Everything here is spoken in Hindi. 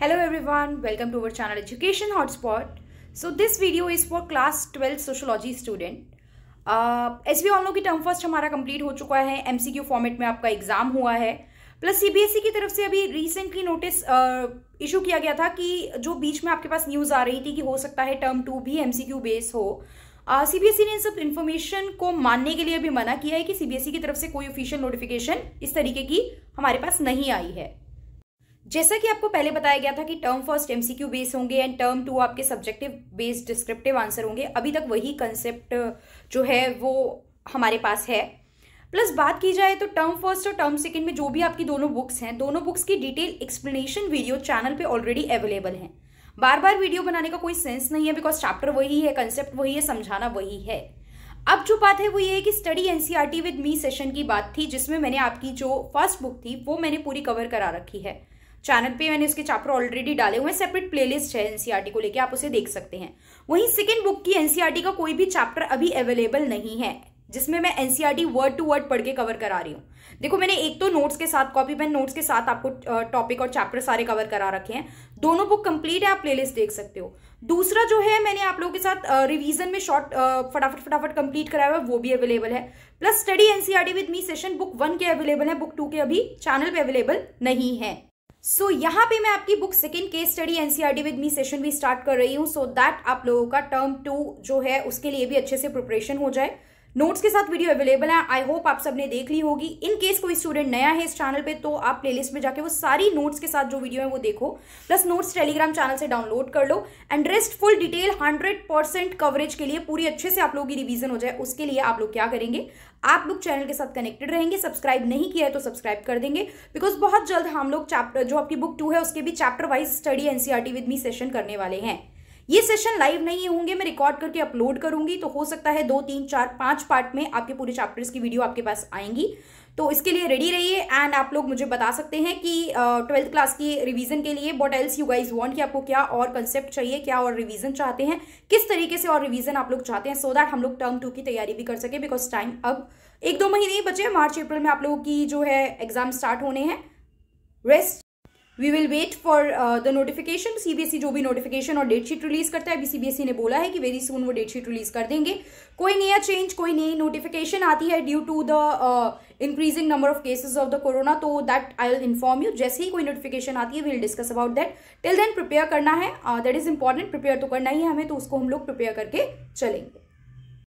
Hello everyone, welcome to our channel Education Hotspot. So this video is for class 12 sociology student. S B ऑनलो की टर्म फर्स्ट हमारा कंप्लीट हो चुका है एम सी क्यू फॉर्मेट में आपका एग्जाम हुआ है plus C B S E की तरफ से अभी रिसेंटली नोटिस इशू किया गया था कि जो बीच में आपके पास न्यूज़ आ रही थी कि हो सकता है टर्म टू भी एम सी क्यू बेस हो सी बी एस ई ने इन सब इन्फॉर्मेशन को मानने के लिए अभी मना किया है कि सी बी एस ई की तरफ से कोई ऑफिशियल नोटिफिकेशन इस तरीके की हमारे पास नहीं आई है जैसा कि आपको पहले बताया गया था कि टर्म फर्स्ट एमसीक्यू बेस होंगे एंड टर्म टू आपके सब्जेक्टिव बेस्ड डिस्क्रिप्टिव आंसर होंगे अभी तक वही कंसेप्ट जो है वो हमारे पास है प्लस बात की जाए तो टर्म फर्स्ट और टर्म सेकेंड में जो भी आपकी दोनों बुक्स हैं दोनों बुक्स की डिटेल एक्सप्लेनेशन वीडियो चैनल पे ऑलरेडी अवेलेबल हैं बार बार वीडियो बनाने का कोई सेंस नहीं है बिकॉज चैप्टर वही है कंसेप्ट वही है समझाना वही है अब जो बात है वो ये है कि study NCERT with me session की बात थी जिसमें मैंने आपकी जो फर्स्ट बुक थी वो मैंने पूरी कवर करा रखी है चैनल पे मैंने इसके चैप्टर ऑलरेडी डाले हुए हैं सेपरेट प्लेलिस्ट है एनसीईआरटी e को लेके आप उसे देख सकते हैं वहीं सेकेंड बुक की एनसीईआरटी e का कोई भी चैप्टर अभी अवेलेबल नहीं है जिसमें मैं एनसीईआरटी वर्ड टू वर्ड पढ़ के कवर करा रही हूँ देखो मैंने एक तो नोट्स के साथ कॉपी पेन नोट्स के साथ आपको टॉपिक और चैप्टर सारे कवर करा रखे हैं दोनों बुक कंप्लीट है आप प्लेलिस्ट देख सकते हो दूसरा जो है मैंने आप लोगों के साथ रिवीजन में शॉर्ट फटाफट फटाफट कंप्लीट कराया हुआ वो भी अवेलेबल है plus study NCERT with me session book one के अवेलेबल है बुक टू के अभी चैनल पे अवेलेबल नहीं है सो so, यहाँ पे मैं आपकी book second case study NCERT with me session भी स्टार्ट कर रही हूँ सो दैट आप लोगों का टर्म टू जो है उसके लिए भी अच्छे से प्रिपरेशन हो जाए नोट्स के साथ वीडियो अवेलेबल है आई होप आप सबने देख ली होगी इन केस कोई स्टूडेंट नया है इस चैनल पे तो आप प्लेलिस्ट में जाके वो सारी नोट्स के साथ जो वीडियो है वो देखो प्लस नोट्स टेलीग्राम चैनल से डाउनलोड कर लो and rest full detail hundred percent coverage के लिए पूरी अच्छे से आप लोगों की रिविजन हो जाए उसके लिए आप लोग क्या करेंगे आप लोग चैनल के साथ कनेक्टेड रहेंगे सब्सक्राइब नहीं किया है तो सब्सक्राइब कर देंगे बिकॉज बहुत जल्द हम लोग चैप्टर जो आपकी बुक टू है उसके भी chapter wise study NCERT with me session करने वाले हैं ये सेशन लाइव नहीं होंगे मैं रिकॉर्ड करके अपलोड करूंगी तो हो सकता है दो तीन चार पांच पार्ट में आपके पूरे चैप्टर्स की वीडियो आपके पास आएंगी तो इसके लिए रेडी रहिए एंड आप लोग मुझे बता सकते हैं कि ट्वेल्थ क्लास की रिवीजन के लिए what else you guys want कि आपको क्या और कंसेप्ट चाहिए क्या और रिवीजन चाहते हैं किस तरीके से और रिवीजन आप लोग चाहते हैं सो so दैट हम लोग टर्म टू की तैयारी भी कर सके बिकॉज टाइम अब एक दो महीने ही बचे मार्च अप्रैल में आप लोगों की जो है एग्जाम स्टार्ट होने हैं rest we will wait for the notification CBSE जो भी नोटिफिकेशन और डेटशीट रिलीज करता है अभी सीबीएसई e ने बोला है कि वेरी सुन वो डेटशीट रिलीज कर देंगे कोई नया चेंज कोई नई नोटिफिकेशन आती है due to the increasing number of cases of the corona तो that I will inform you जैसे ही कोई नोटिफिकेशन आती है we will discuss about that till then prepare करना है दैट इज इंपॉर्टेंट प्रिपेयर तो करना ही है हमें तो उसको हम लोग प्रिपेयर करके चलेंगे